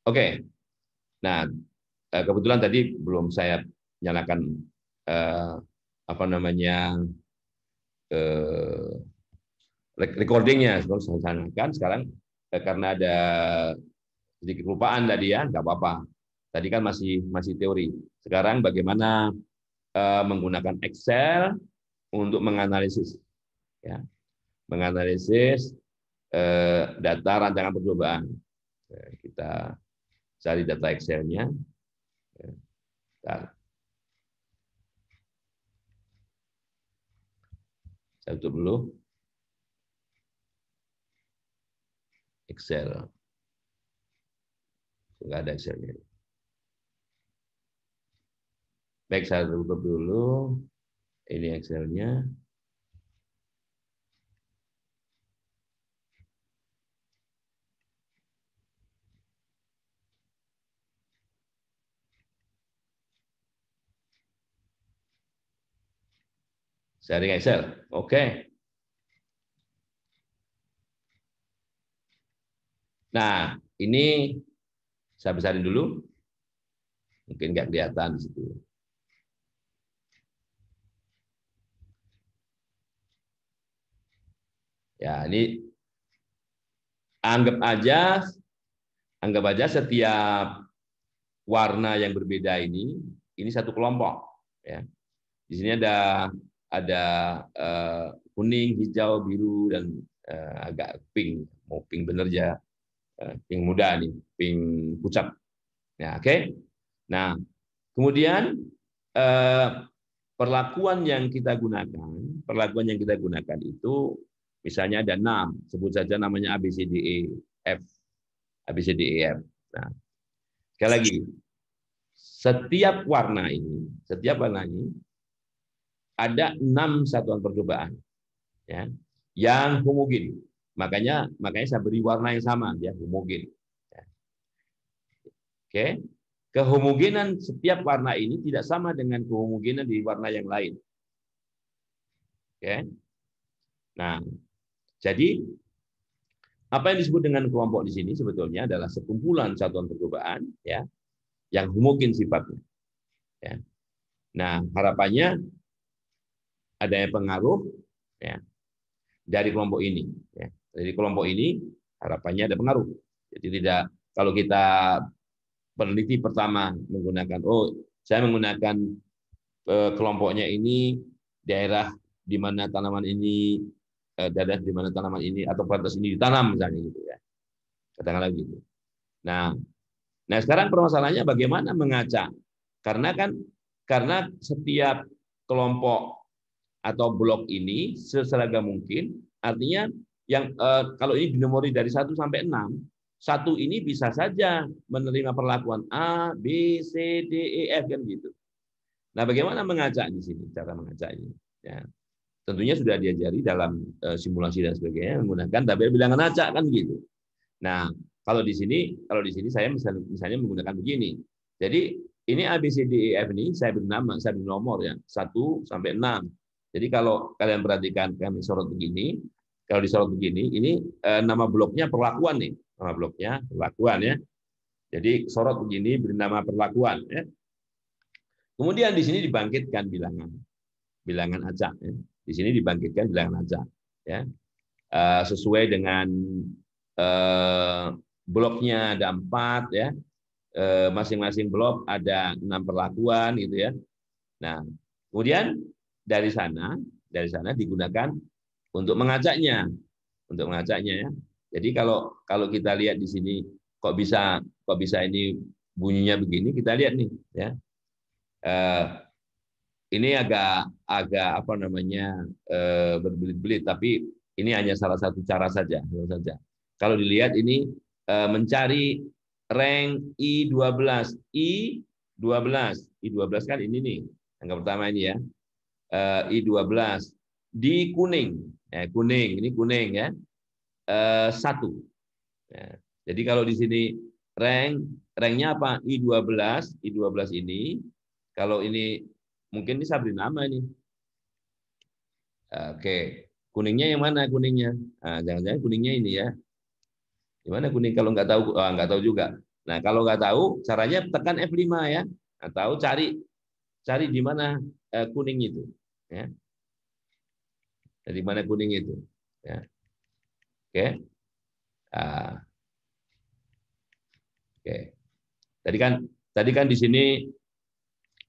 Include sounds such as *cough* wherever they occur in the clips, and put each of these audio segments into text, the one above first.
Oke, nah eh, kebetulan tadi belum saya nyalakan eh, apa namanya eh, recordingnya sebelum saya nyalakan sekarang eh, karena ada sedikit lupaan tadi ya nggak apa-apa tadi kan masih masih teori sekarang bagaimana eh, menggunakan Excel untuk menganalisis ya menganalisis eh, data rancangan percobaan kita cari data Excel-nya. Ya. Saya tutup dulu. Excel. Enggak ada Excel-nya. Baik, saya tutup dulu. Ini Excel-nya. Sharing Excel. Oke. Nah, ini saya besarin dulu. Mungkin nggak kelihatan di situ. Ya, ini anggap aja anggap aja setiap warna yang berbeda ini ini satu kelompok ya. Di sini ada ada uh, kuning, hijau, biru dan uh, agak pink. Mau pink bener ya, uh, pink muda nih, pink pucat. Ya, oke. Okay? Nah, kemudian uh, perlakuan yang kita gunakan, perlakuan yang kita gunakan itu misalnya ada enam, sebut saja namanya ABCDEF, ABCDEF. Nah, sekali lagi, setiap warna ini, setiap warna ini ada enam satuan percobaan ya, yang homogen. Makanya makanya saya beri warna yang sama ya homogen. Ya. Oke. Kehomogenan setiap warna ini tidak sama dengan kehomogenan di warna yang lain. Oke. Nah, jadi apa yang disebut dengan kelompok di sini sebetulnya adalah sekumpulan satuan percobaan ya yang homogen sifatnya. Ya. Nah, harapannya adanya pengaruh ya, dari kelompok ini. Ya. Dari kelompok ini harapannya ada pengaruh. Jadi tidak kalau kita peneliti pertama menggunakan oh saya menggunakan eh, kelompoknya ini daerah di mana tanaman ini eh, daerah di mana tanaman ini atau plantas ini ditanam misalnya gitu ya. Katakanlah gitu. Nah, nah sekarang permasalahannya bagaimana mengacak? Karena kan karena setiap kelompok atau blok ini seseragam mungkin. Artinya yang eh, kalau ini dinomori dari 1 sampai 6, satu ini bisa saja menerima perlakuan A, B, C, D, E, F kan gitu. Nah, bagaimana mengajak di sini cara mengajaknya? Ya. Tentunya sudah diajari dalam eh, simulasi dan sebagainya menggunakan tabel bilangan acak kan gitu. Nah, kalau di sini kalau di sini saya misalnya, misalnya menggunakan begini. Jadi ini A B C D E F ini saya beri saya beri nomor ya. 1 sampai enam jadi kalau kalian perhatikan kami sorot begini, kalau disorot begini, ini eh, nama bloknya perlakuan nih, nama bloknya perlakuan ya. Jadi sorot begini beri nama perlakuan ya. Kemudian di sini dibangkitkan bilangan, bilangan acak. Ya. Di sini dibangkitkan bilangan acak ya, eh, sesuai dengan eh, bloknya ada empat ya, eh, masing-masing blok ada enam perlakuan gitu ya. Nah kemudian dari sana, dari sana digunakan untuk mengajaknya, untuk mengajaknya ya. Jadi kalau kalau kita lihat di sini kok bisa kok bisa ini bunyinya begini, kita lihat nih ya. Eh, ini agak agak apa namanya eh, berbelit-belit, tapi ini hanya salah satu cara saja, salah saja. Kalau dilihat ini eh, mencari rank I12, I12, I12 kan ini nih, angka pertama ini ya. Eh, i I12 di kuning. Ya, kuning, ini kuning ya. eh, satu. Ya. Jadi kalau di sini rank, ranknya apa? I12, I12 ini. Kalau ini, mungkin ini nama ini. Oke, kuningnya yang mana kuningnya? Ah, jangan-jangan nah, kuningnya ini ya. Gimana kuning kalau nggak tahu? Oh, nggak tahu juga. Nah, kalau nggak tahu, caranya tekan F5 ya. Atau cari cari di mana eh, kuning itu. Ya. Dari mana kuning itu? Ya. Oke. Okay. Uh. Oke. Okay. Tadi kan tadi kan di sini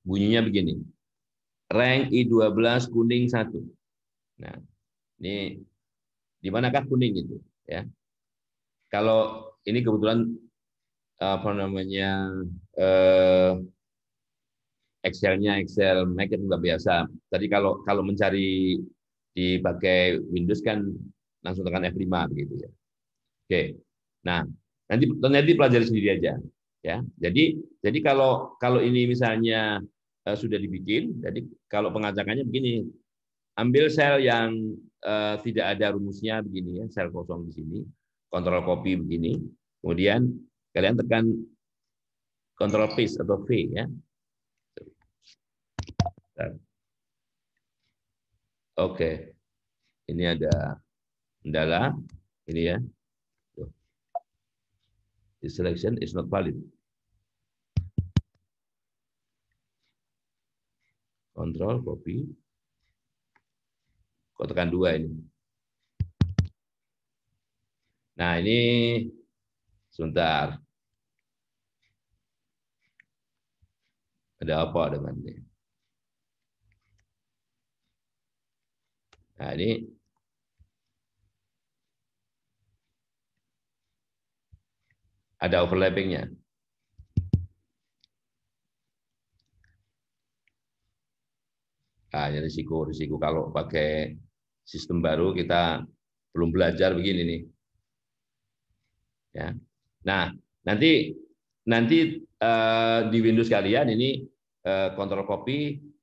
bunyinya begini. Rank I12 kuning 1. Nah, ini di manakah kuning itu, ya? Kalau ini kebetulan apa namanya eh, Excel-nya Excel Mac itu nggak biasa. Tadi kalau kalau mencari dipakai Windows kan langsung tekan F5 gitu ya. Oke. Nah, nanti nanti pelajari sendiri aja ya. Jadi jadi kalau kalau ini misalnya uh, sudah dibikin, jadi kalau pengajakannya begini, ambil sel yang uh, tidak ada rumusnya begini ya, sel kosong di sini, kontrol copy begini, kemudian kalian tekan kontrol paste atau V ya, Kan? Oke. Ini ada kendala ini ya. The selection is not valid. Control copy. Kau tekan dua ini. Nah ini sebentar. Ada apa dengan ini? Jadi nah, ada overlappingnya. hanya nah, risiko risiko kalau pakai sistem baru kita belum belajar begini nih. Ya. Nah, nanti nanti uh, di Windows kalian ini uh, eh, kontrol copy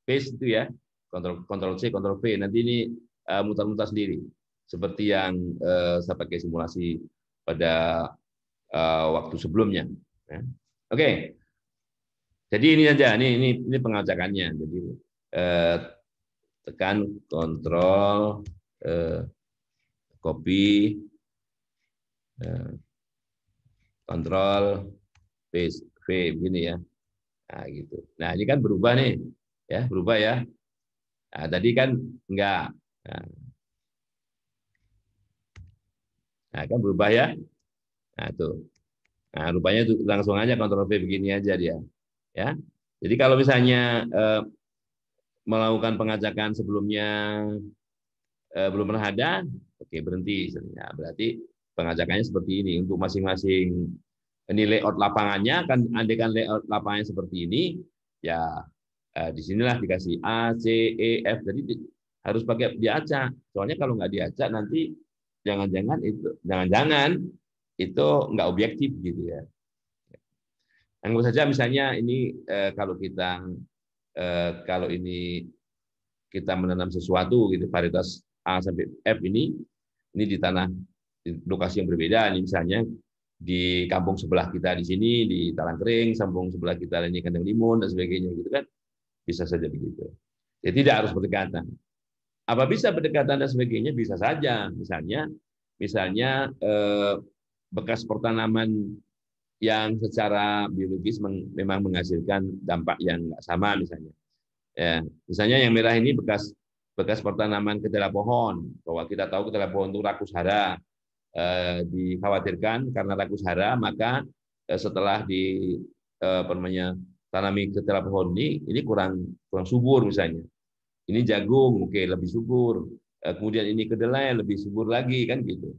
paste itu ya. Kontrol kontrol C, kontrol V. Nanti ini Eh, mutar-mutar sendiri seperti yang eh, saya pakai simulasi pada eh, waktu sebelumnya. Ya. Oke, jadi ini saja, ini ini, ini pengajakannya. Jadi eh, tekan kontrol eh, copy eh, kontrol paste v begini ya. Nah gitu. Nah ini kan berubah nih, ya berubah ya. Nah, tadi kan enggak Kan? Nah, kan berubah ya. Nah, tuh. Nah, rupanya itu langsung aja kontrol V begini aja dia. Ya. Jadi kalau misalnya eh, melakukan pengajakan sebelumnya eh, belum pernah ada, oke berhenti. Nah, berarti pengajakannya seperti ini untuk masing-masing ini layout lapangannya kan andekan layout lapangannya seperti ini ya eh, disinilah dikasih A C E F jadi harus pakai diacak. Soalnya kalau nggak diajak nanti jangan-jangan itu jangan-jangan itu nggak objektif gitu ya. Anggap saja misalnya ini eh, kalau kita eh, kalau ini kita menanam sesuatu gitu varietas A sampai F ini ini di tanah di lokasi yang berbeda ini misalnya di kampung sebelah kita di sini di talang kering, kampung sebelah kita ini kandang limun dan sebagainya gitu kan bisa saja begitu. Jadi ya, tidak harus berdekatan. Apa bisa pendekatan dan sebagainya? Bisa saja. Misalnya, misalnya eh, bekas pertanaman yang secara biologis memang menghasilkan dampak yang sama misalnya. Ya, misalnya yang merah ini bekas bekas pertanaman ketela pohon. Bahwa kita tahu ketela pohon itu rakus hara. Eh, dikhawatirkan karena rakus hara maka eh, setelah di eh, namanya tanami ketela pohon ini ini kurang kurang subur misalnya ini jagung, oke, okay, lebih subur. Eh, kemudian ini kedelai, lebih subur lagi, kan gitu.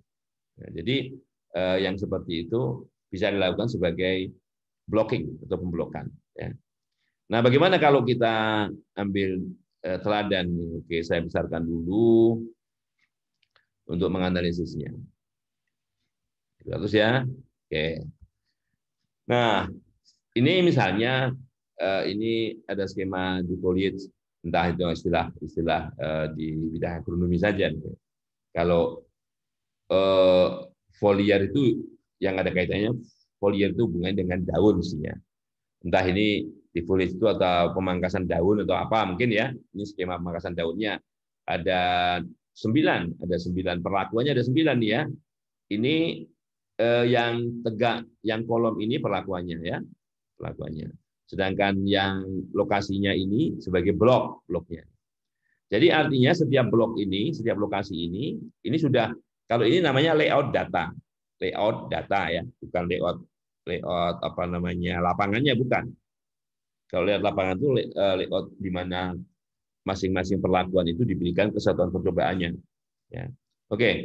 Nah, jadi eh, yang seperti itu bisa dilakukan sebagai blocking atau pemblokan. Ya. Nah, bagaimana kalau kita ambil eh, teladan? Oke, saya besarkan dulu untuk menganalisisnya. Terus ya. Oke. Nah, ini misalnya eh, ini ada skema Dukoliet entah itu istilah istilah uh, di bidang ekonomi saja. Kalau uh, foliar itu yang ada kaitannya foliar itu hubungannya dengan daun mestinya. Entah ini di foliar itu atau pemangkasan daun atau apa mungkin ya. Ini skema pemangkasan daunnya ada sembilan, ada sembilan perlakuannya ada sembilan ya. Ini eh, yang tegak, yang kolom ini perlakuannya ya, perlakuannya. Sedangkan yang lokasinya ini sebagai blok bloknya. Jadi artinya setiap blok ini, setiap lokasi ini, ini sudah kalau ini namanya layout data, layout data ya, bukan layout layout apa namanya lapangannya bukan. Kalau lihat lapangan itu eh, layout di mana masing-masing perlakuan itu diberikan kesatuan percobaannya. Ya. Oke. Okay.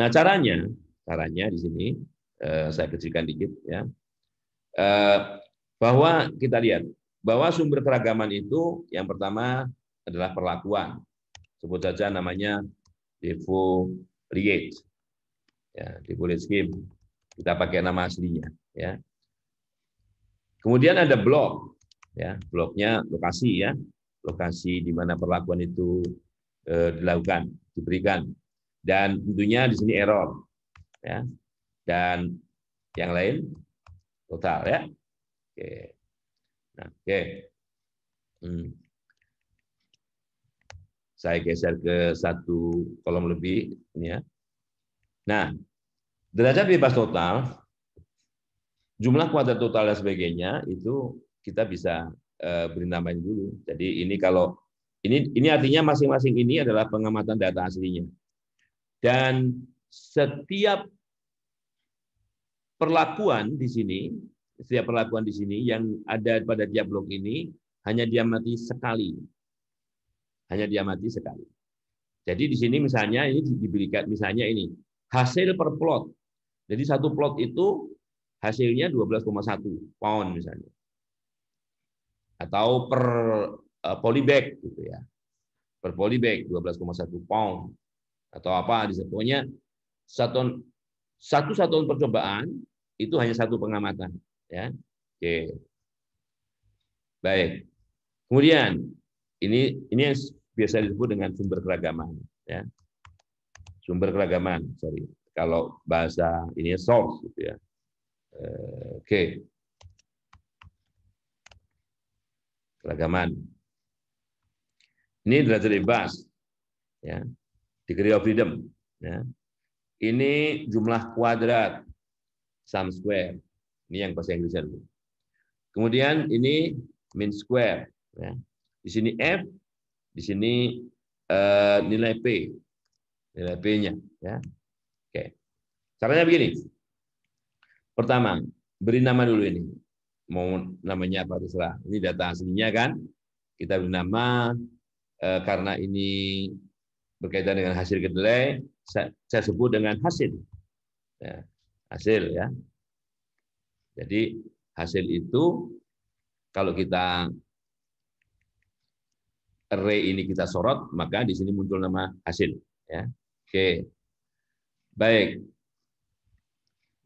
Nah caranya, caranya di sini eh, saya kecilkan dikit ya. Eh, bahwa hmm. kita lihat bahwa sumber keragaman itu yang pertama adalah perlakuan. Sebut saja namanya defoliate. Ya, defoliate scheme. Kita pakai nama aslinya, ya. Kemudian ada blok, ya. Bloknya lokasi ya. Lokasi di mana perlakuan itu e, dilakukan, diberikan. Dan tentunya di sini error, ya. Dan yang lain total ya. Oke. Nah, oke. Hmm. Saya geser ke satu kolom lebih ini ya. Nah, derajat bebas total jumlah kuadrat total dan sebagainya itu kita bisa eh, beri nama dulu. Jadi ini kalau ini ini artinya masing-masing ini adalah pengamatan data aslinya. Dan setiap perlakuan di sini setiap perlakuan di sini yang ada pada tiap blok ini hanya diamati sekali. Hanya diamati sekali. Jadi di sini misalnya ini diberikan misalnya ini hasil per plot. Jadi satu plot itu hasilnya 12,1 pound misalnya. Atau per eh, polybag gitu ya. Per polybag 12,1 pound atau apa di satu satu satuan percobaan itu hanya satu pengamatan. Ya. Oke. Baik. Kemudian ini ini yang biasa disebut dengan sumber keragaman, ya. Sumber keragaman, sorry. Kalau bahasa ini source gitu ya. Eh, oke. Keragaman. Ini derajat bebas. Ya. Degree of freedom, ya. Ini jumlah kuadrat sum square. Ini yang bahasa Inggrisnya dulu. Kemudian ini mean square. Ya. Di sini F, di sini uh, nilai P. Nilai P-nya. Ya. Oke. Caranya begini. Pertama, beri nama dulu ini. Mau namanya apa terserah. Ini data aslinya kan. Kita beri nama, uh, karena ini berkaitan dengan hasil kedelai, saya, saya sebut dengan hasil. Ya, hasil ya. Jadi hasil itu kalau kita re ini kita sorot, maka di sini muncul nama hasil. Ya. Oke, baik.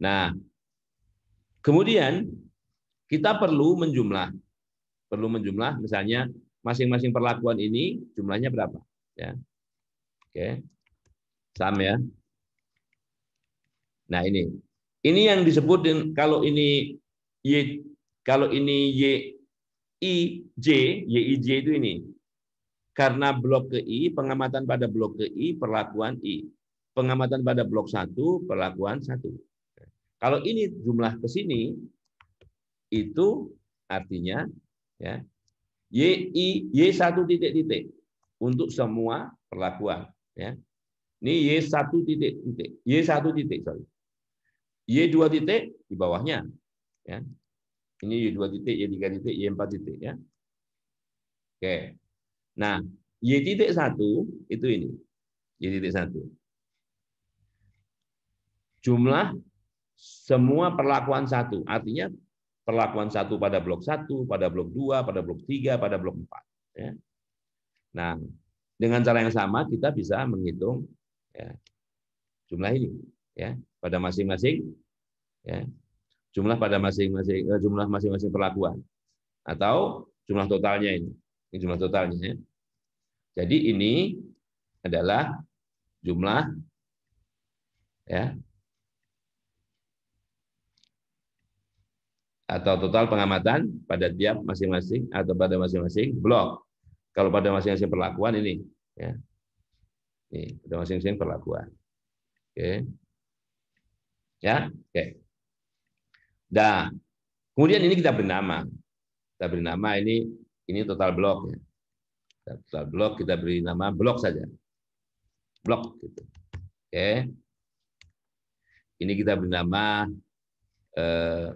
Nah, kemudian kita perlu menjumlah, perlu menjumlah, misalnya masing-masing perlakuan ini jumlahnya berapa? Ya. Oke, sama ya. Nah ini ini yang disebutin kalau ini Y kalau ini Y I J, Y I J itu ini. Karena blok ke I, pengamatan pada blok ke I, perlakuan I. Pengamatan pada blok satu perlakuan satu Kalau ini jumlah ke sini, itu artinya ya Y, I, Y satu titik-titik untuk semua perlakuan. Ya. Ini Y satu titik-titik. Y satu titik, sorry. Y2 titik di bawahnya. Ya. Ini Y2 titik, Y3 titik, Y4 titik. Ya. Oke. Nah, Y titik 1 itu ini. Y titik 1. Jumlah semua perlakuan satu. Artinya perlakuan satu pada blok satu, pada blok 2, pada blok 3, pada blok 4. Ya. Nah, dengan cara yang sama kita bisa menghitung ya, jumlah ini. Ya pada masing-masing ya, jumlah pada masing-masing eh, jumlah masing-masing perlakuan atau jumlah totalnya ini. ini jumlah totalnya ya. Jadi ini adalah jumlah ya atau total pengamatan pada tiap masing-masing atau pada masing-masing blok. Kalau pada masing-masing perlakuan ini ya. Ini pada masing-masing perlakuan. Oke. Okay. Ya, oke. Okay. Nah, kemudian ini kita beri nama. Kita beri nama ini ini total blok ya. Total blok kita beri nama blok saja. Blok gitu. Oke. Ini kita beri nama eh,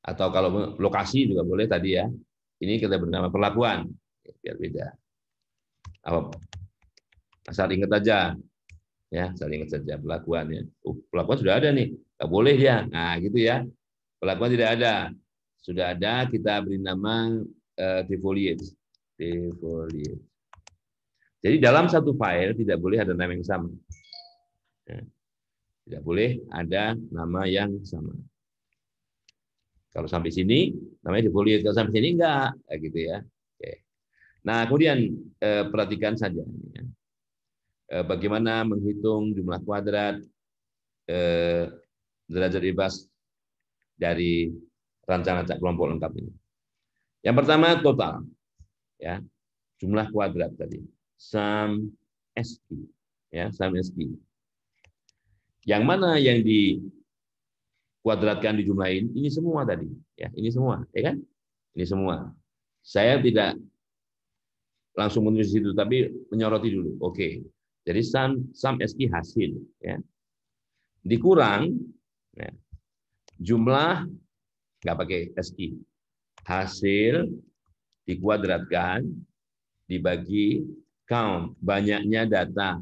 atau kalau lokasi juga boleh tadi ya. Ini kita beri nama perlakuan biar beda. Apa? Asal ingat aja ya saling kerja pelakuan ya uh, pelakuan sudah ada nih nggak boleh ya nah gitu ya pelakuan tidak ada sudah ada kita beri nama uh, eh, defoliate defoliate jadi dalam satu file tidak boleh ada nama yang sama ya. tidak boleh ada nama yang sama kalau sampai sini namanya defoliate kalau sampai sini enggak nah, gitu ya oke nah kemudian uh, perhatikan saja ya Eh, bagaimana menghitung jumlah kuadrat eh, derajat bebas dari rancangan kelompok lengkap ini. Yang pertama total, ya jumlah kuadrat tadi, sum SQ, ya sum SQ. Yang mana yang di kuadratkan dijumlahin, ini semua tadi, ya ini semua, ya kan? Ini semua. Saya tidak langsung menulis itu, tapi menyoroti dulu. Oke, jadi sam sam SQ hasil ya. Dikurang ya, jumlah nggak pakai SQ, Hasil dikuadratkan dibagi count banyaknya data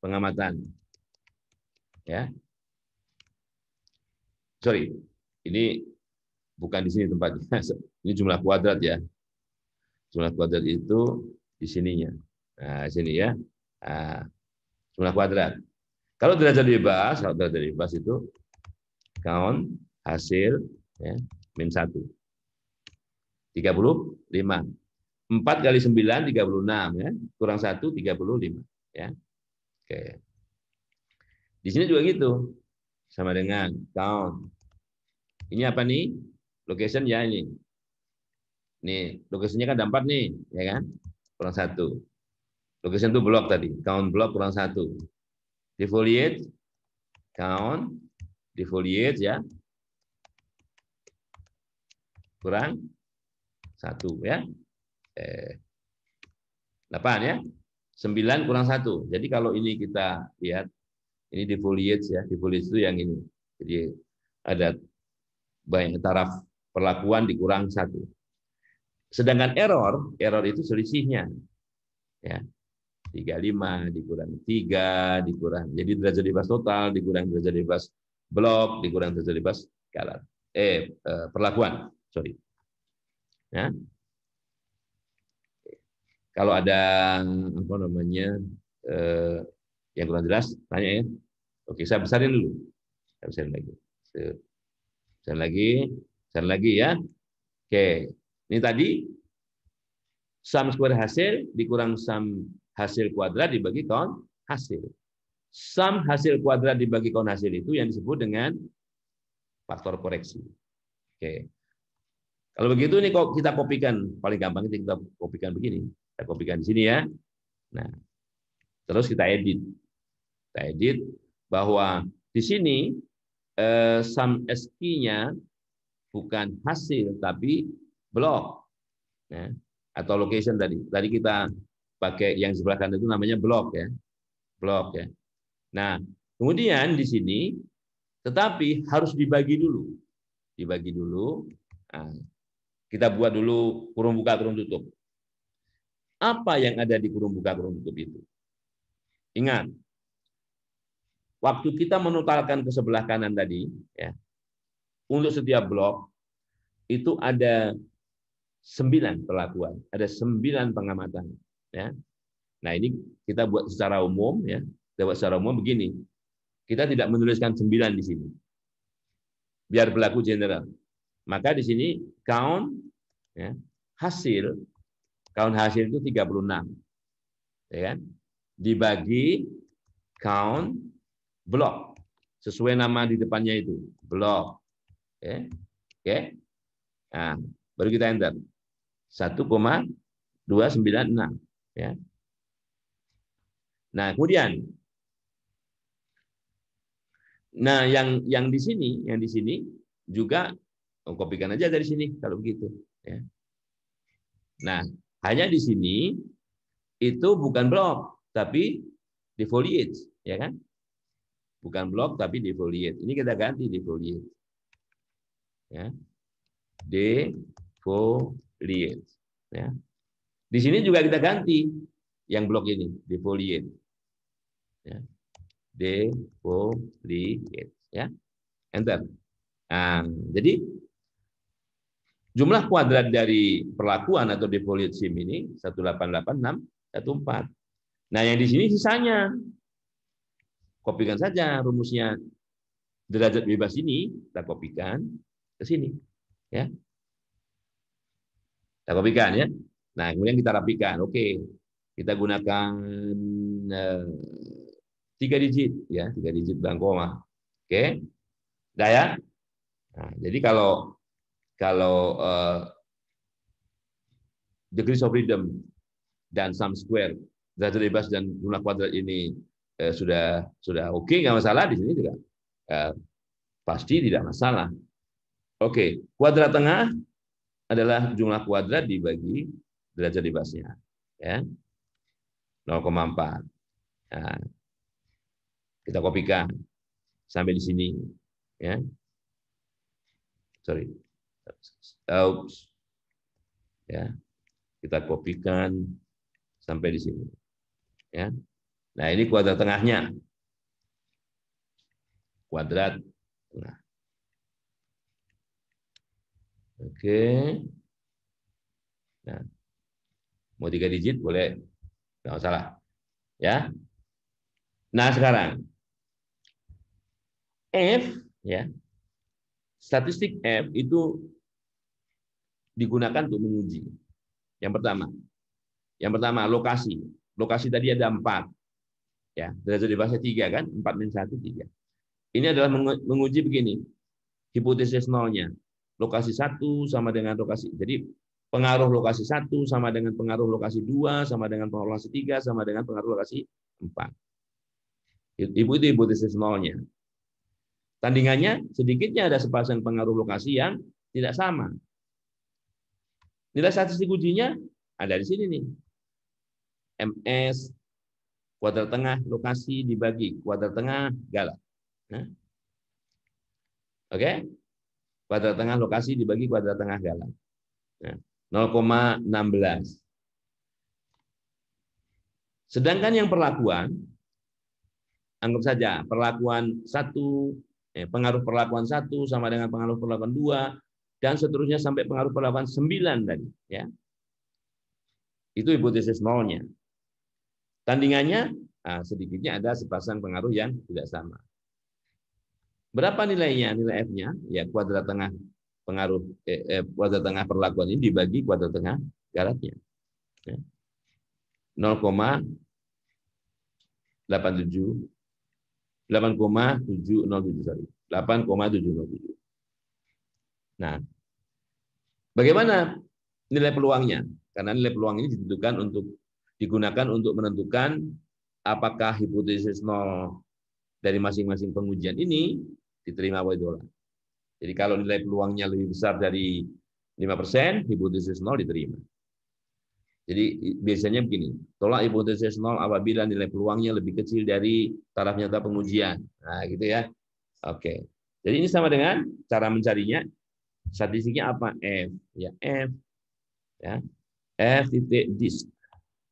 pengamatan. Ya. Sorry, ini bukan di sini tempatnya. *laughs* Ini jumlah kuadrat ya. Jumlah kuadrat itu di sininya. Nah, sini ya. Ah, jumlah kuadrat. Kalau derajat bebas, kalau derajat bebas itu count hasil ya, min 1. 35. 4 kali 9 36 ya. Kurang 1 35 ya. Oke. Di sini juga gitu. Sama dengan count. Ini apa nih? Location ya ini. Nih, location-nya kan ada 4 nih, ya kan? Kurang 1. Location itu blok tadi, count blok kurang satu. Defoliate, count, defoliate ya. Kurang satu ya. Eh, 8 ya. 9 kurang satu. Jadi kalau ini kita lihat, ini defoliate ya. Defoliate itu yang ini. Jadi ada banyak taraf perlakuan dikurang satu. Sedangkan error, error itu selisihnya. Ya, 35 dikurang 3 dikurang jadi derajat bebas total dikurang derajat bebas blok dikurang derajat bebas skalar eh, eh perlakuan sorry ya kalau ada apa namanya eh, yang kurang jelas tanya ya oke saya besarin dulu saya besarin lagi besarin lagi besarin lagi ya oke ini tadi sum square hasil dikurang sum hasil kuadrat dibagi kon hasil. Sum hasil kuadrat dibagi kon hasil itu yang disebut dengan faktor koreksi. Oke. Kalau begitu ini kok kita kopikan paling gampang ini kita kopikan begini. Kita kopikan di sini ya. Nah, terus kita edit. Kita edit bahwa di sini eh, sum SQ-nya bukan hasil tapi blok. Ya, nah, atau location tadi. Tadi kita pakai yang sebelah kanan itu namanya blok ya. Blok ya. Nah, kemudian di sini tetapi harus dibagi dulu. Dibagi dulu. Nah, kita buat dulu kurung buka kurung tutup. Apa yang ada di kurung buka kurung tutup itu? Ingat, waktu kita menukarkan ke sebelah kanan tadi, ya, untuk setiap blok itu ada sembilan perlakuan, ada sembilan pengamatan ya. Nah, ini kita buat secara umum ya. Kita buat secara umum begini. Kita tidak menuliskan sembilan di sini. Biar berlaku general. Maka di sini count ya, hasil count hasil itu 36. Ya kan? Dibagi count blok sesuai nama di depannya itu, blok. Oke. Ya. Oke. Nah, baru kita enter. 1,296. Ya. Nah, kemudian Nah, yang yang di sini, yang di sini juga oh, kopikan aja dari sini kalau begitu, ya. Nah, hanya di sini itu bukan blok, tapi defoliate, ya kan? Bukan blok tapi defoliate. Ini kita ganti defoliate. Ya. Defoliate, ya. Di sini juga kita ganti yang blok ini, defoliate. Ya. Defoliate. Ya. Enter. Nah, jadi jumlah kuadrat dari perlakuan atau defoliate SIM ini empat Nah, yang di sini sisanya. Kopikan saja rumusnya. Derajat bebas ini kita kopikan ke sini. Ya. Kita kopikan ya. Nah, kemudian kita rapikan. Oke, kita gunakan eh, tiga digit ya, tiga digit dan koma. Oke. daya Dah ya? Nah, jadi kalau kalau uh, degrees of freedom dan sum square derajat bebas dan jumlah kuadrat ini uh, sudah sudah oke okay, nggak masalah di sini juga Uh, pasti tidak masalah. Oke, okay. kuadrat tengah adalah jumlah kuadrat dibagi derajat bebasnya. Ya. 0,4. Nah, ya. kita kopikan sampai di sini. Ya. Sorry. Oops. Ya. Kita kopikan sampai di sini. Ya. Nah, ini kuadrat tengahnya. Kuadrat tengah. Oke. Nah, Mau tiga digit boleh, nggak masalah. Ya. Nah sekarang F ya statistik F itu digunakan untuk menguji. Yang pertama, yang pertama lokasi. Lokasi tadi ada empat. Ya, derajat bebasnya tiga kan, empat minus satu tiga. Ini adalah menguji begini, hipotesis nolnya. Lokasi satu sama dengan lokasi. Jadi pengaruh lokasi satu sama dengan pengaruh lokasi dua sama dengan pengaruh lokasi tiga sama dengan pengaruh lokasi empat. Ibu itu hipotesis nolnya. Tandingannya sedikitnya ada sepasang pengaruh lokasi yang tidak sama. Nilai statistik ujinya ada di sini nih. MS kuadrat tengah lokasi dibagi kuadrat tengah galak. Nah. Oke? Okay? Kuadrat tengah lokasi dibagi kuadrat tengah galak. Nah. 0,16. Sedangkan yang perlakuan, anggap saja perlakuan satu, eh, pengaruh perlakuan satu sama dengan pengaruh perlakuan dua, dan seterusnya sampai pengaruh perlakuan sembilan tadi. Ya. Itu hipotesis nolnya. Tandingannya nah, sedikitnya ada sepasang pengaruh yang tidak sama. Berapa nilainya? Nilai F-nya ya kuadrat tengah pengaruh eh, eh, kuadrat tengah perlakuan ini dibagi kuadrat tengah garatnya. Ya. 8,707. Nah, bagaimana nilai peluangnya? Karena nilai peluang ini ditentukan untuk digunakan untuk menentukan apakah hipotesis nol dari masing-masing pengujian ini diterima oleh dolar. Jadi kalau nilai peluangnya lebih besar dari 5%, hipotesis nol diterima. Jadi biasanya begini, tolak hipotesis nol apabila nilai peluangnya lebih kecil dari taraf nyata pengujian. Nah, gitu ya. Oke. Jadi ini sama dengan cara mencarinya. Statistiknya apa? F. Ya, F. Ya. F titik disk.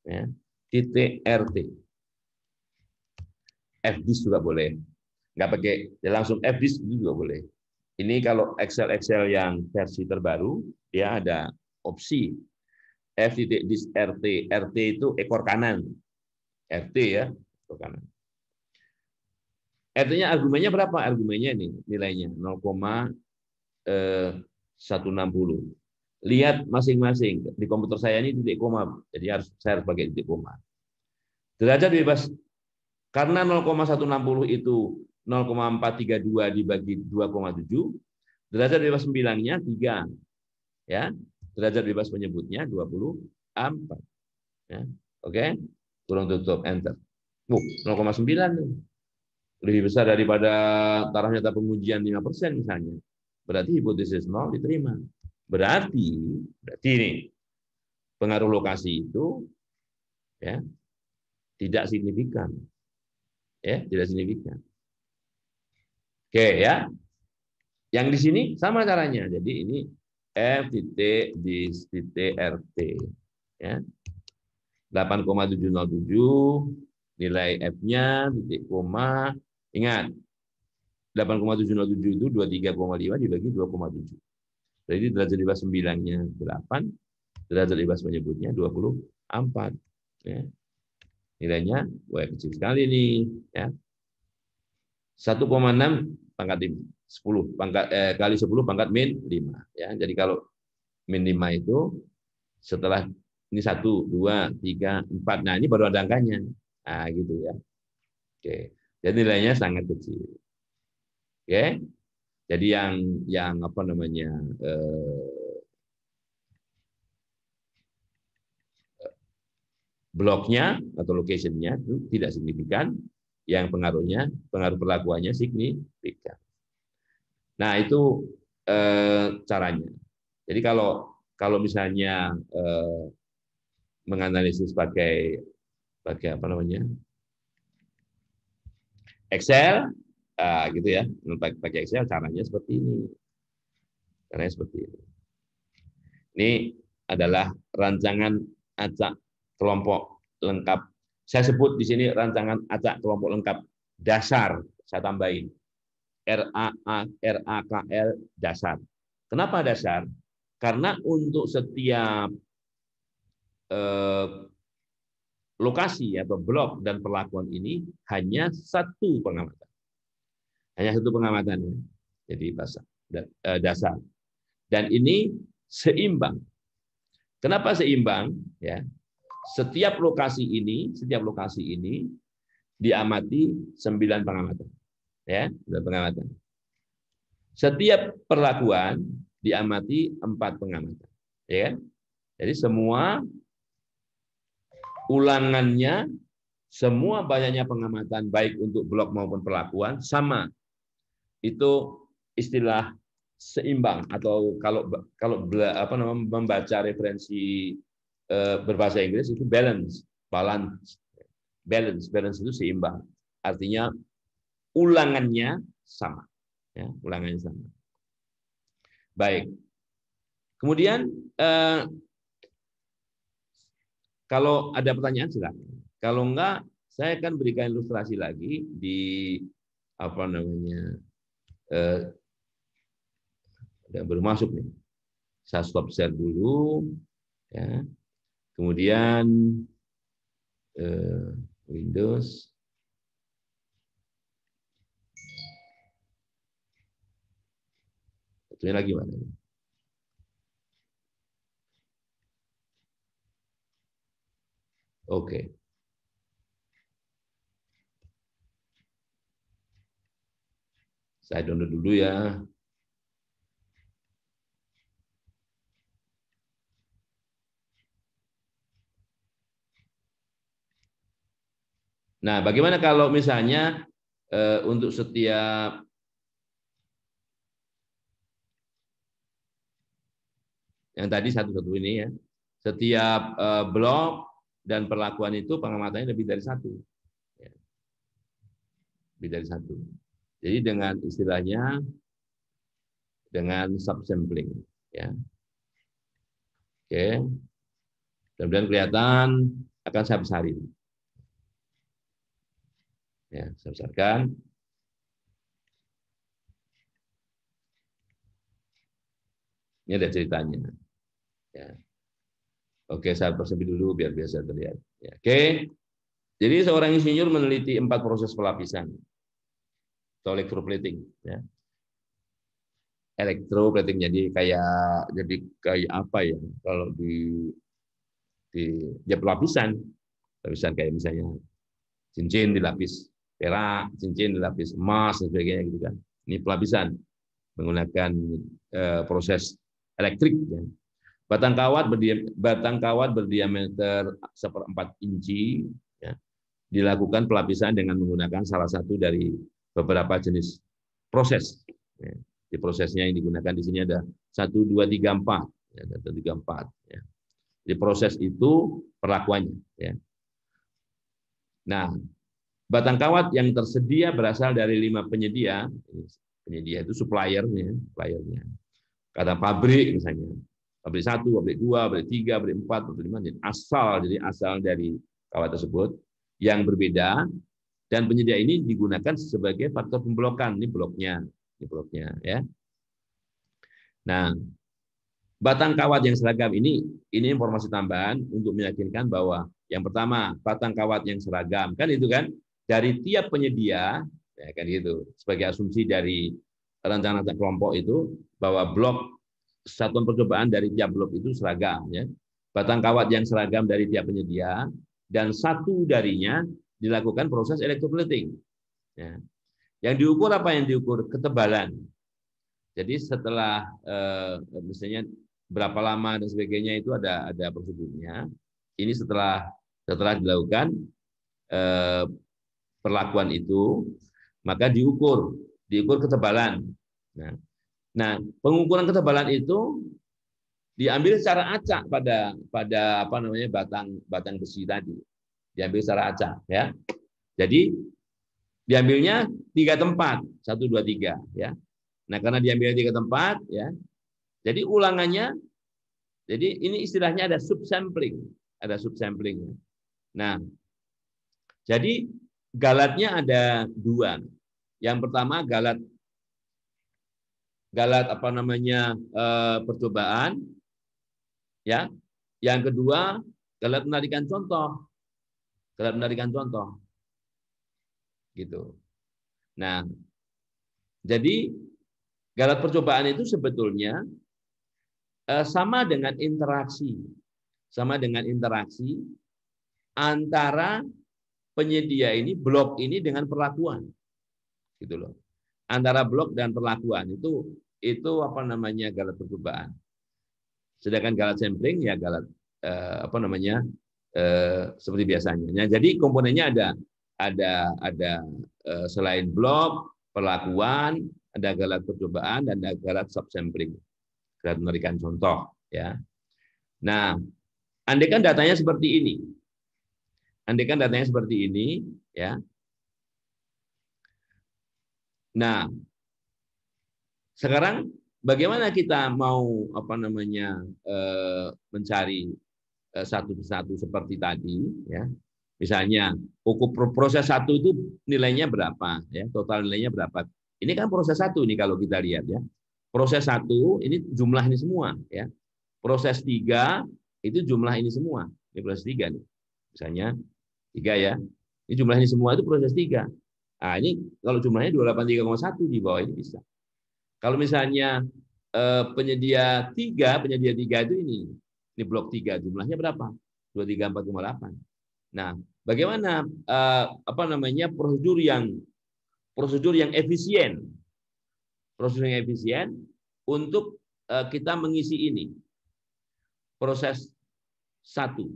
Ya. Titik RT. F disk juga boleh. Nggak pakai, ya langsung F disk juga boleh. Ini kalau Excel-Excel yang versi terbaru, ya ada opsi F titik dis RT. RT itu ekor kanan. RT ya, ekor kanan. RT-nya argumennya berapa? Argumennya ini nilainya 0,160. Eh, Lihat masing-masing. Di komputer saya ini titik koma, jadi harus saya harus pakai titik koma. Derajat bebas. Karena 0,160 itu 0,432 dibagi 2,7. Derajat bebas sembilangnya 3. Ya. Derajat bebas penyebutnya 24. Ya. Oke. Okay? Kurung tutup enter. Uh, 0,9 lebih besar daripada taraf nyata pengujian 5% misalnya. Berarti hipotesis 0 diterima. Berarti berarti ini pengaruh lokasi itu ya tidak signifikan. Ya, tidak signifikan. Oke ya. Yang di sini sama caranya. Jadi ini F titik di titik RT. Ya. 8,707 nilai F-nya titik koma ingat 8,707 itu 23,5 dibagi 2,7. Jadi derajat bebas 9-nya 8, derajat bebas menyebutnya 24. Ya. Nilainya wah kecil sekali nih. Ya. 1,6 pangkat 10 pangkat eh, kali 10 pangkat min 5 ya. Jadi kalau min 5 itu setelah ini 1 2 3 4. Nah, ini baru ada angkanya. Nah, gitu ya. Oke. Jadi nilainya sangat kecil. Oke. Jadi yang yang apa namanya eh, eh bloknya atau locationnya itu tidak signifikan, yang pengaruhnya pengaruh perlakuannya signifikan. Nah itu eh, caranya. Jadi kalau kalau misalnya eh, menganalisis pakai pakai apa namanya Excel, ah, gitu ya, pakai Excel caranya seperti ini. Caranya seperti ini. Ini adalah rancangan acak kelompok lengkap saya sebut di sini rancangan acak kelompok lengkap dasar, saya tambahin. RAA, RAKL dasar. Kenapa dasar? Karena untuk setiap eh, lokasi atau blok dan perlakuan ini hanya satu pengamatan. Hanya satu pengamatan. Jadi dasar. Eh, dasar. Dan ini seimbang. Kenapa seimbang? Ya, setiap lokasi ini, setiap lokasi ini diamati sembilan pengamatan. Ya, sembilan pengamatan. Setiap perlakuan diamati empat pengamatan. Ya, kan? jadi semua ulangannya, semua banyaknya pengamatan baik untuk blok maupun perlakuan sama. Itu istilah seimbang atau kalau kalau apa namanya membaca referensi Eh, berbahasa Inggris itu balance, balance, balance, balance itu seimbang. Artinya ulangannya sama, ya, ulangannya sama. Baik. Kemudian eh, kalau ada pertanyaan silakan. Kalau enggak, saya akan berikan ilustrasi lagi di apa namanya eh, yang masuk nih. Saya stop share dulu, ya. Kemudian uh, Windows. Satunya lagi mana? Oke. Okay. Saya download dulu ya. Nah, bagaimana kalau misalnya eh, untuk setiap yang tadi satu-satu ini ya, setiap eh, blok dan perlakuan itu pengamatannya lebih dari satu, ya. lebih dari satu. Jadi dengan istilahnya dengan subsampling, ya. Oke, kemudian kelihatan akan saya besarin. Ya, saya besarkan. Ini ada ceritanya. Ya. Oke, saya persepi dulu biar biasa terlihat. Ya, oke. Jadi seorang insinyur meneliti empat proses pelapisan atau electroplating. Ya. Electroplating jadi kayak jadi kayak apa ya kalau di di ya pelapisan, pelapisan kayak misalnya cincin dilapis perak, cincin lapis emas dan sebagainya gitu kan. Ini pelapisan menggunakan e, proses elektrik. Ya. Batang kawat berdiam, batang kawat berdiameter seperempat inci ya. dilakukan pelapisan dengan menggunakan salah satu dari beberapa jenis proses. Ya. Di prosesnya yang digunakan di sini ada satu dua tiga empat ya. satu tiga empat. Ya. Di proses itu perlakuannya. Ya. Nah, Batang kawat yang tersedia berasal dari lima penyedia. Penyedia itu suppliernya, suppliernya. Kata pabrik misalnya, pabrik satu, pabrik dua, pabrik tiga, pabrik empat, pabrik lima. Jadi asal, jadi asal dari kawat tersebut yang berbeda dan penyedia ini digunakan sebagai faktor pemblokan. Ini bloknya, ini bloknya ya. Nah, Batang kawat yang seragam ini ini informasi tambahan untuk meyakinkan bahwa yang pertama batang kawat yang seragam kan itu kan dari tiap penyedia, ya kan gitu, sebagai asumsi dari rencana kelompok itu bahwa blok satuan percobaan dari tiap blok itu seragam ya. Batang kawat yang seragam dari tiap penyedia dan satu darinya dilakukan proses electroplating. Ya. Yang diukur apa yang diukur? Ketebalan. Jadi setelah eh, misalnya berapa lama dan sebagainya itu ada ada prosedurnya. Ini setelah setelah dilakukan eh, perlakuan itu, maka diukur, diukur ketebalan. Nah, nah, pengukuran ketebalan itu diambil secara acak pada pada apa namanya batang batang besi tadi diambil secara acak ya jadi diambilnya tiga tempat satu dua tiga ya nah karena diambil tiga tempat ya jadi ulangannya jadi ini istilahnya ada subsampling ada subsampling nah jadi galatnya ada dua. Yang pertama galat galat apa namanya e, percobaan, ya. Yang kedua galat menarikan contoh, galat menarikan contoh, gitu. Nah, jadi galat percobaan itu sebetulnya e, sama dengan interaksi, sama dengan interaksi antara penyedia ini blok ini dengan perlakuan gitu loh antara blok dan perlakuan itu itu apa namanya galat percobaan sedangkan galat sampling ya galat eh, apa namanya eh, seperti biasanya nah, jadi komponennya ada ada ada eh, selain blok perlakuan ada galat percobaan dan ada galat sub sampling. galat memberikan contoh ya nah andaikan datanya seperti ini Andaikan datanya seperti ini, ya. Nah, sekarang bagaimana kita mau apa namanya eh, mencari eh, satu persatu seperti tadi, ya. Misalnya ukur proses satu itu nilainya berapa, ya total nilainya berapa. Ini kan proses satu ini kalau kita lihat ya. Proses satu ini jumlah ini semua, ya. Proses tiga itu jumlah ini semua. Ini proses tiga nih. Misalnya Tiga ya. Ini jumlahnya semua itu proses tiga. Nah, ini kalau jumlahnya 283,1 di bawah ini bisa. Kalau misalnya eh, penyedia tiga, penyedia tiga itu ini, ini blok tiga jumlahnya berapa? 234,8. Nah, bagaimana eh, apa namanya prosedur yang prosedur yang efisien? Prosedur yang efisien untuk eh, kita mengisi ini. Proses satu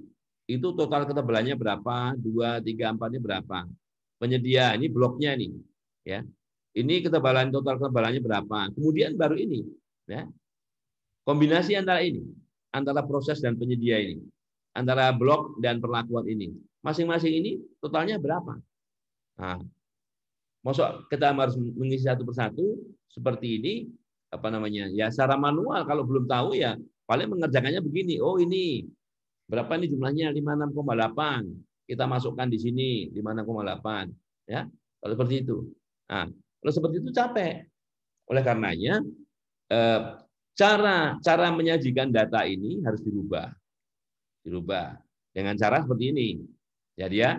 itu total ketebalannya berapa, dua, tiga, empat ini berapa. Penyedia, ini bloknya nih. ya Ini ketebalan total ketebalannya berapa. Kemudian baru ini. ya Kombinasi antara ini, antara proses dan penyedia ini, antara blok dan perlakuan ini. Masing-masing ini totalnya berapa. Nah, Masuk kita harus mengisi satu persatu seperti ini apa namanya ya secara manual kalau belum tahu ya paling mengerjakannya begini oh ini Berapa ini jumlahnya? 56,8. Kita masukkan di sini 56,8. Ya, kalau seperti itu. Nah, kalau seperti itu capek. Oleh karenanya eh, cara cara menyajikan data ini harus dirubah. Dirubah dengan cara seperti ini. jadi Ya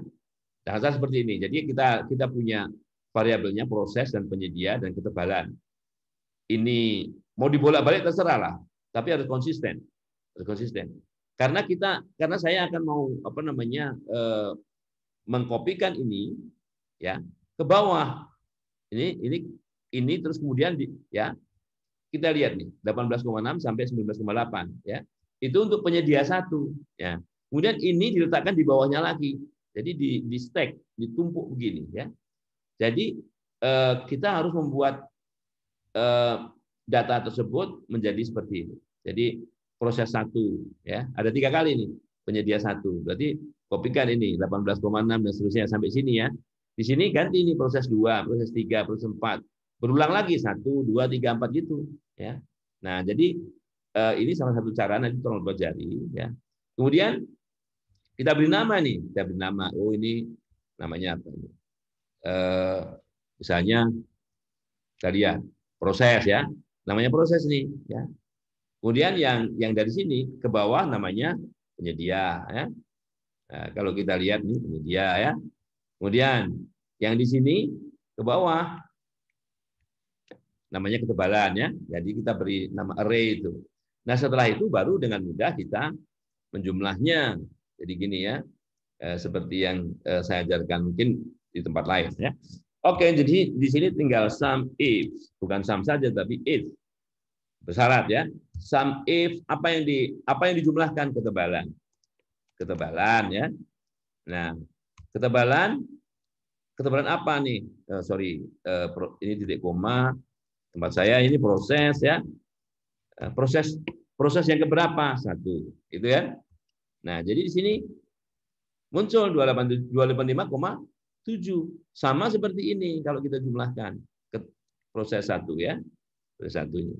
dengan cara seperti ini. Jadi kita kita punya variabelnya proses dan penyedia dan ketebalan. Ini mau dibolak-balik terserah lah, tapi harus konsisten. Harus konsisten. Karena kita karena saya akan mau apa namanya eh, mengkopikan ini ya ke bawah. Ini ini ini terus kemudian di, ya kita lihat nih 18,6 sampai 19,8 ya. Itu untuk penyedia satu ya. Kemudian ini diletakkan di bawahnya lagi. Jadi di di stack, ditumpuk begini ya. Jadi eh, kita harus membuat eh, data tersebut menjadi seperti ini. Jadi proses satu ya ada tiga kali nih penyedia satu berarti kopikan ini 18,6 dan seterusnya sampai sini ya di sini ganti ini proses dua proses tiga proses empat berulang lagi satu dua tiga empat gitu ya nah jadi eh, ini salah satu cara nanti tolong pelajari ya kemudian kita beri nama nih kita beri nama oh ini namanya apa ini eh, misalnya tadi ya proses ya namanya proses nih ya Kemudian yang yang dari sini ke bawah namanya penyedia. Ya. Nah, kalau kita lihat nih penyedia ya. Kemudian yang di sini ke bawah namanya ketebalan ya. Jadi kita beri nama array itu. Nah setelah itu baru dengan mudah kita menjumlahnya. Jadi gini ya, eh, seperti yang eh, saya ajarkan mungkin di tempat lain ya. Oke, jadi di sini tinggal sum if, bukan sum saja tapi if. Bersyarat ya. Sum if apa yang di apa yang dijumlahkan ketebalan. Ketebalan ya. Nah, ketebalan ketebalan apa nih? Eh, sorry, eh, ini titik koma. Tempat saya ini proses ya. Eh, proses proses yang keberapa? Satu. Itu ya. Nah, jadi di sini muncul 285,7 sama seperti ini kalau kita jumlahkan ke proses satu ya proses satunya.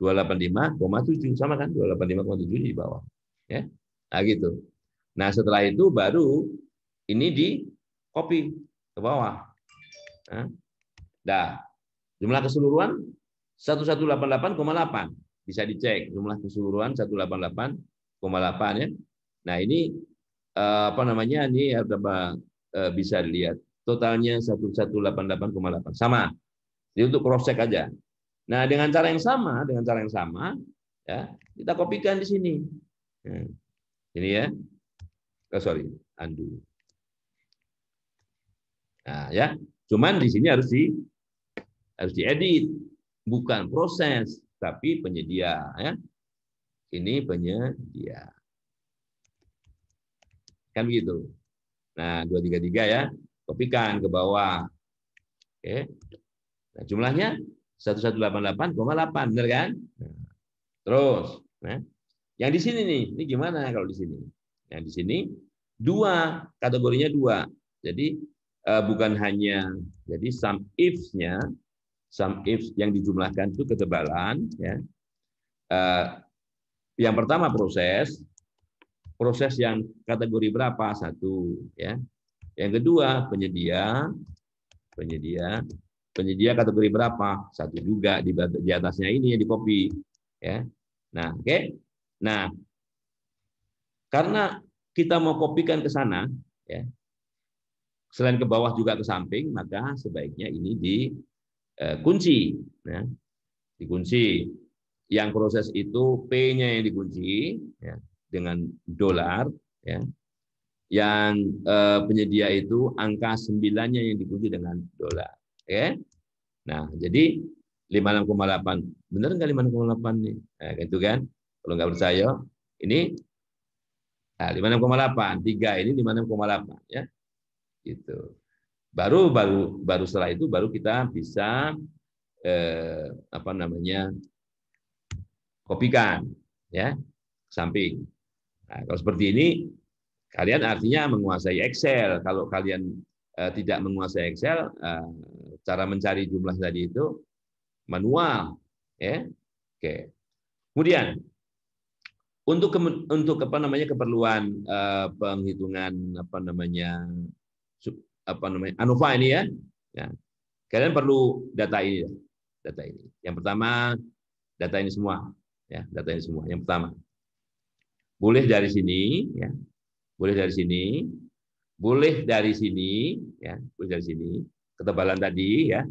285,7 sama kan 285,7 di bawah ya nah gitu nah setelah itu baru ini di copy ke bawah ya. dah jumlah keseluruhan 1188,8 bisa dicek jumlah keseluruhan 188,8 ya nah ini eh, apa namanya ini ada ya, eh, bisa dilihat totalnya 1188,8 sama jadi untuk cross check aja Nah, dengan cara yang sama, dengan cara yang sama, ya, kita kopikan di sini. Ya. Ini ya. Oh, sorry, andu Nah, ya. Cuman di sini harus di harus diedit, bukan proses, tapi penyedia ya. Ini penyedia. Kan begitu. Nah, 233 ya, kopikan ke bawah. Oke. Nah, jumlahnya 1188,8 benar kan? Ya. Terus, nah, yang di sini nih, ini gimana kalau di sini? Yang di sini dua kategorinya dua. Jadi eh, bukan hanya jadi sum ifs-nya, sum ifs yang dijumlahkan itu ketebalan ya. Eh, yang pertama proses, proses yang kategori berapa satu ya. Yang kedua penyedia, penyedia penyedia kategori berapa? Satu juga di, di atasnya ini yang di copy. Ya. Nah, oke. Okay? Nah, karena kita mau kopikan ke sana, ya, selain ke bawah juga ke samping, maka sebaiknya ini dikunci. Eh, ya. Dikunci. Yang proses itu P-nya yang dikunci ya, dengan dolar. Ya. Yang eh, penyedia itu angka sembilannya yang dikunci dengan dolar ya. Kan? Nah, jadi 56,8. Benar nggak delapan nih? Nah, gitu kan. Kalau nggak percaya, ini nah, 56,8, tiga ini 56,8 ya. Gitu. Baru baru baru setelah itu baru kita bisa eh, apa namanya? kopikan ya samping. Nah, kalau seperti ini kalian artinya menguasai Excel. Kalau kalian eh, tidak menguasai Excel eh, cara mencari jumlah tadi itu manual, ya. Oke. Kemudian untuk ke, untuk apa namanya keperluan uh, penghitungan apa namanya sub, apa namanya ANOVA ini ya. ya. Kalian perlu data ini, data ini. Yang pertama data ini semua, ya, data ini semua. Yang pertama boleh dari sini, ya, boleh dari sini, boleh dari sini, ya, boleh dari sini, ketebalan tadi ya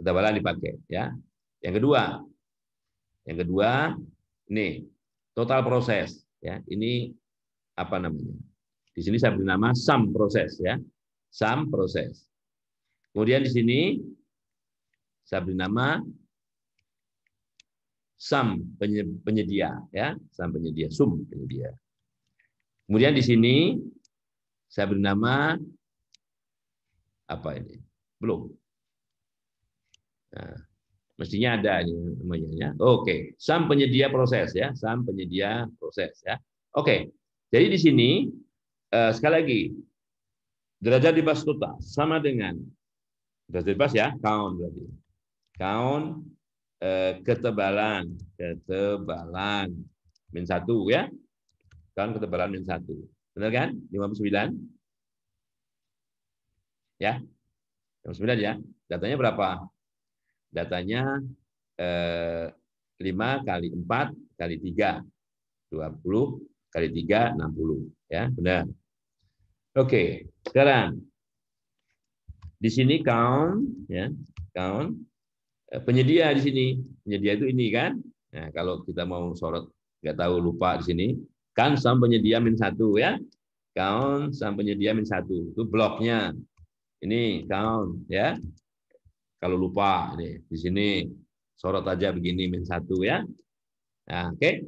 ketebalan dipakai ya yang kedua yang kedua ini total proses ya ini apa namanya di sini saya beri nama sum proses ya sum proses kemudian di sini saya beri nama sum penyedia ya sum penyedia sum penyedia kemudian di sini saya beri nama apa ini belum. Nah, mestinya ada namanya ya. Oke, sam penyedia proses ya, sam penyedia proses ya. Oke. Jadi di sini eh, sekali lagi derajat di total sama dengan derajat bas ya, count berarti. Count eh, ketebalan, ketebalan min satu ya. Count ketebalan min satu. Benar kan? 59. Ya, Jam 9 ya. Datanya berapa? Datanya eh, 5 kali 4 kali 3. 20 kali 3, 60. Ya, benar. Oke, sekarang. Di sini count. ya count. Eh, penyedia di sini. Penyedia itu ini kan. Nah, kalau kita mau sorot, nggak tahu lupa di sini. Kan sam penyedia min satu ya. kan sam penyedia min satu. Itu bloknya. Ini down ya. Kalau lupa ini, di sini sorot aja begini min satu ya. Nah, oke. Okay.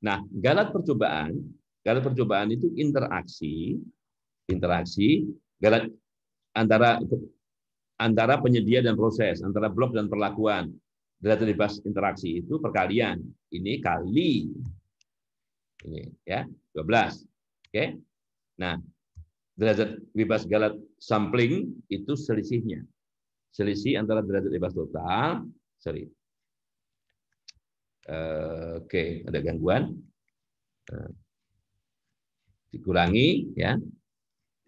Nah, galat percobaan, galat percobaan itu interaksi interaksi galat antara antara penyedia dan proses, antara blok dan perlakuan. galat bebas interaksi itu perkalian. Ini kali ini ya, 12. Oke. Okay. Nah, derajat bebas galat sampling itu selisihnya. Selisih antara derajat bebas total, sorry. Uh, Oke, okay, ada gangguan. Uh, dikurangi ya.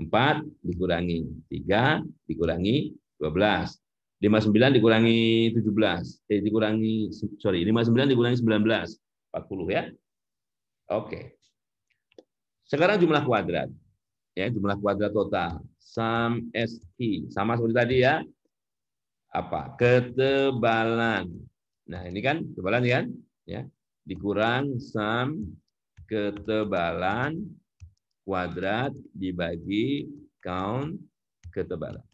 empat dikurangi tiga dikurangi dua belas 12. sembilan dikurangi 17. Eh dikurangi sorry, sembilan dikurangi sembilan belas empat puluh ya. Oke. Okay. Sekarang jumlah kuadrat ya jumlah hmm. kuadrat total sum ST sama seperti tadi ya apa ketebalan nah ini kan ketebalan kan ya dikurang sum ketebalan kuadrat dibagi count ketebalan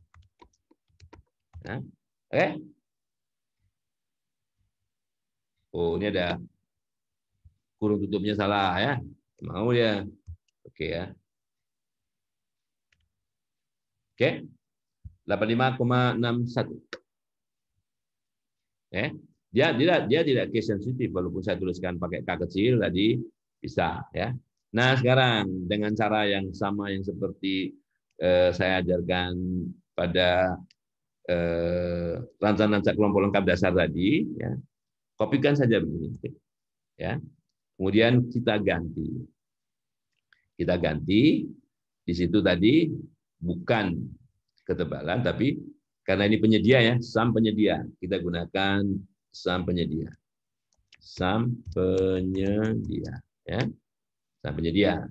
nah oke okay. oh ini ada kurung tutupnya salah ya mau ya oke okay, ya Oke. Okay? 85,61. Eh, dia tidak dia tidak case sensitif walaupun saya tuliskan pakai K kecil tadi bisa ya. Nah, sekarang dengan cara yang sama yang seperti eh, saya ajarkan pada eh, rancangan kelompok lengkap dasar tadi ya. Kopikan saja begini. Ya. Kemudian kita ganti. Kita ganti di situ tadi bukan ketebalan, tapi karena ini penyedia ya, sam penyedia. Kita gunakan sam penyedia. Sam penyedia. Ya. Sam penyedia.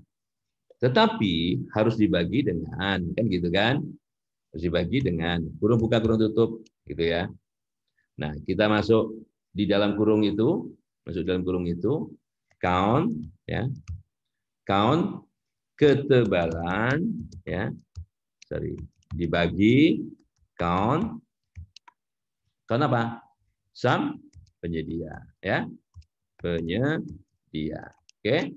Tetapi harus dibagi dengan, kan gitu kan? Harus dibagi dengan kurung buka, kurung tutup. gitu ya. Nah, kita masuk di dalam kurung itu, masuk dalam kurung itu, count, ya, count ketebalan, ya, sorry dibagi count count apa sam penyedia ya penyedia oke okay.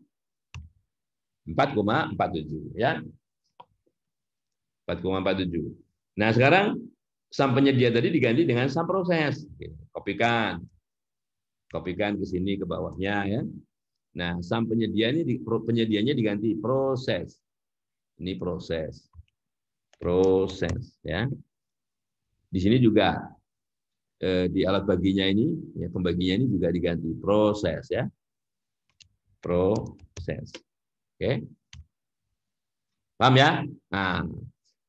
4,47 ya 4,47 nah sekarang sam penyedia tadi diganti dengan sam proses kopikan kopikan ke sini ke bawahnya ya nah sam penyedia ini penyedianya diganti proses ini proses proses ya. Di sini juga eh, di alat baginya ini ya pembaginya ini juga diganti proses ya. Proses. Oke. Okay. Paham ya? Nah,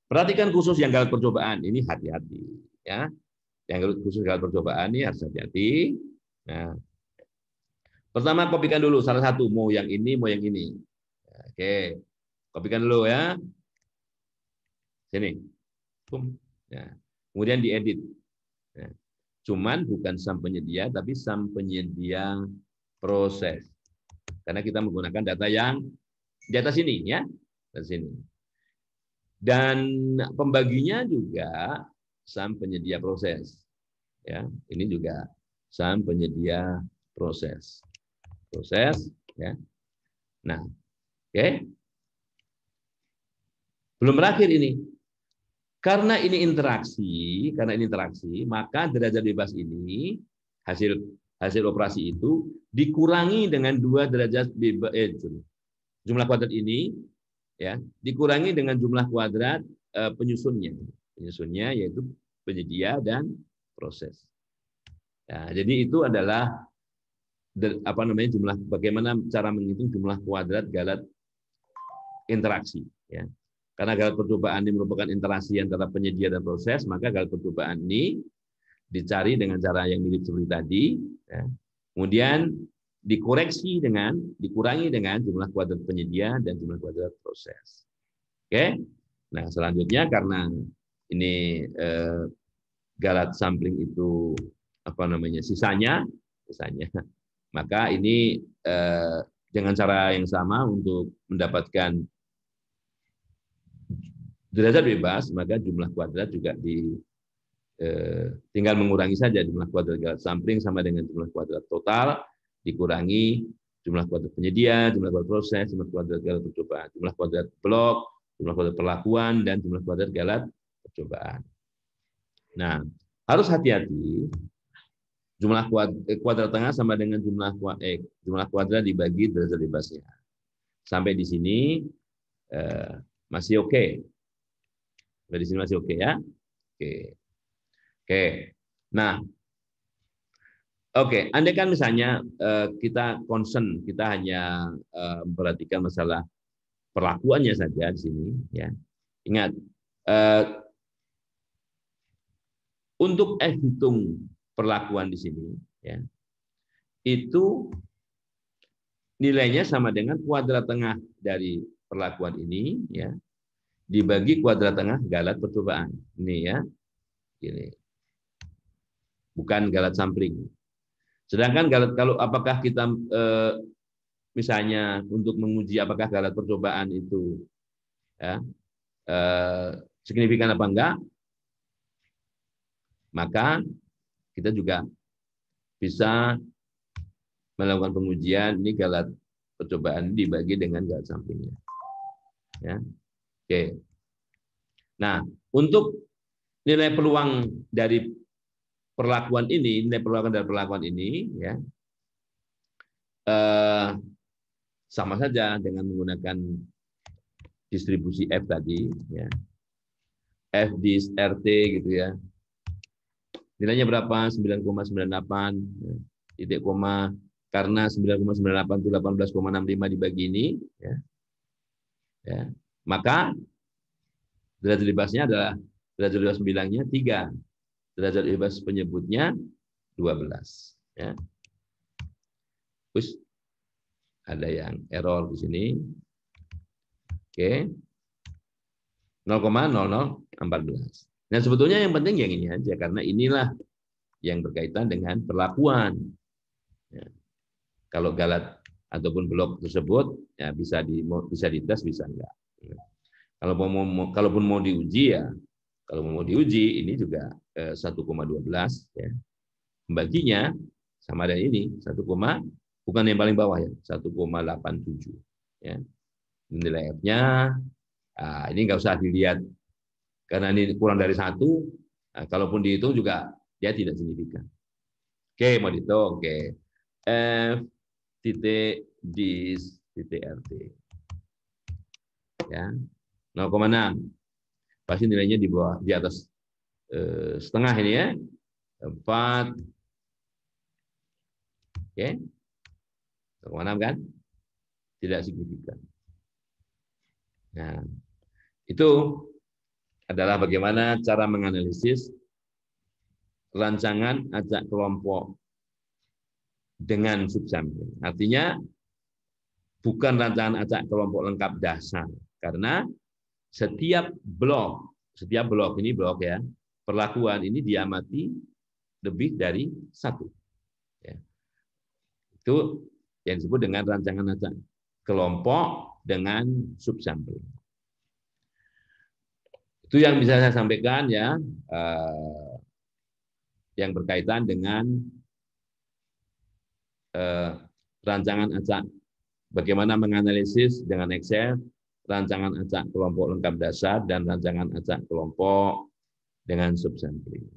perhatikan khusus yang gagal percobaan ini hati-hati ya. Yang khusus gagal percobaan ini harus hati-hati. Nah, Pertama kopikan dulu salah satu, mau yang ini, mau yang ini. Oke, kopikan dulu ya. Sini. Boom. Ya. Kemudian diedit. Ya. Cuman bukan sam penyedia, tapi sam penyedia proses. Karena kita menggunakan data yang di atas ini, ya, di sini. Dan pembaginya juga sam penyedia proses. Ya, ini juga sam penyedia proses. Proses, ya. Nah, oke. Okay. Belum berakhir ini. Karena ini interaksi, karena ini interaksi, maka derajat bebas ini hasil hasil operasi itu dikurangi dengan dua derajat bebas eh, jumlah kuadrat ini ya dikurangi dengan jumlah kuadrat eh, penyusunnya penyusunnya yaitu penyedia dan proses ya, jadi itu adalah apa namanya jumlah bagaimana cara menghitung jumlah kuadrat galat interaksi ya karena galat percobaan ini merupakan interaksi antara penyedia dan proses, maka galat percobaan ini dicari dengan cara yang mirip seperti tadi. Ya. Kemudian dikoreksi dengan, dikurangi dengan jumlah kuadrat penyedia dan jumlah kuadrat proses. Oke. Nah, selanjutnya karena ini eh, galat sampling itu apa namanya sisanya, sisanya, maka ini eh, dengan cara yang sama untuk mendapatkan derajat bebas, maka jumlah kuadrat juga di eh, tinggal mengurangi saja jumlah kuadrat galat samping sama dengan jumlah kuadrat total dikurangi jumlah kuadrat penyedia, jumlah kuadrat proses, jumlah kuadrat galat percobaan, jumlah kuadrat blok, jumlah kuadrat perlakuan, dan jumlah kuadrat galat percobaan. Nah, harus hati-hati. Jumlah kuadrat, kuadrat tengah sama dengan jumlah kuadrat, eh, jumlah kuadrat dibagi derajat bebasnya. Sampai di sini eh, masih oke. Okay. Dari sini masih oke okay, ya. Oke. Okay. Oke. Okay. Nah, Oke, okay. andai kan misalnya eh, kita concern, kita hanya eh, memperhatikan masalah perlakuannya saja di sini, ya. Ingat, eh, untuk eh hitung perlakuan di sini, ya, itu nilainya sama dengan kuadrat tengah dari perlakuan ini, ya, dibagi kuadrat tengah galat percobaan. Ini ya. Ini. Bukan galat sampling. Sedangkan galat kalau apakah kita e, misalnya untuk menguji apakah galat percobaan itu ya, e, signifikan apa enggak, maka kita juga bisa melakukan pengujian ini galat percobaan dibagi dengan galat sampingnya. Ya, Oke. Nah, untuk nilai peluang dari perlakuan ini, nilai peluang dari perlakuan ini, ya, eh, sama saja dengan menggunakan distribusi F tadi, ya. F di RT gitu ya. Nilainya berapa? 9,98 ya. titik koma karena 9,98 itu 18,65 dibagi ini ya. ya. Maka derajat bebasnya adalah derajat libas bilangnya tiga, derajat bebas penyebutnya dua belas. Ya. Terus ada yang error di sini. Oke. 0,0014. Nah sebetulnya yang penting yang ini aja karena inilah yang berkaitan dengan perlakuan. Ya. Kalau galat ataupun blok tersebut ya bisa di bisa dites bisa enggak. Kalau mau, mau kalaupun mau diuji ya, kalau mau diuji ini juga eh, 1,12 ya. Baginya sama dengan ini 1, bukan yang paling bawah ya, 1,87 ya. Nilai F-nya nah, ini enggak usah dilihat karena ini kurang dari satu, nah, kalaupun dihitung juga dia tidak signifikan. Oke, mau dihitung, oke. F titik dis titik RT ya 0,6 pasti nilainya di bawah di atas eh, setengah ini ya 4 oke okay. 0,6 kan tidak signifikan nah itu adalah bagaimana cara menganalisis rancangan acak kelompok dengan subsampling. Artinya bukan rancangan acak kelompok lengkap dasar, karena setiap blok, setiap blok ini blok ya, perlakuan ini diamati lebih dari satu. Ya. Itu yang disebut dengan rancangan-rancangan kelompok dengan subsampel. Itu yang bisa saya sampaikan ya, eh, yang berkaitan dengan eh, rancangan acak. Bagaimana menganalisis dengan Excel rancangan acak kelompok lengkap dasar dan rancangan acak kelompok dengan subsampling.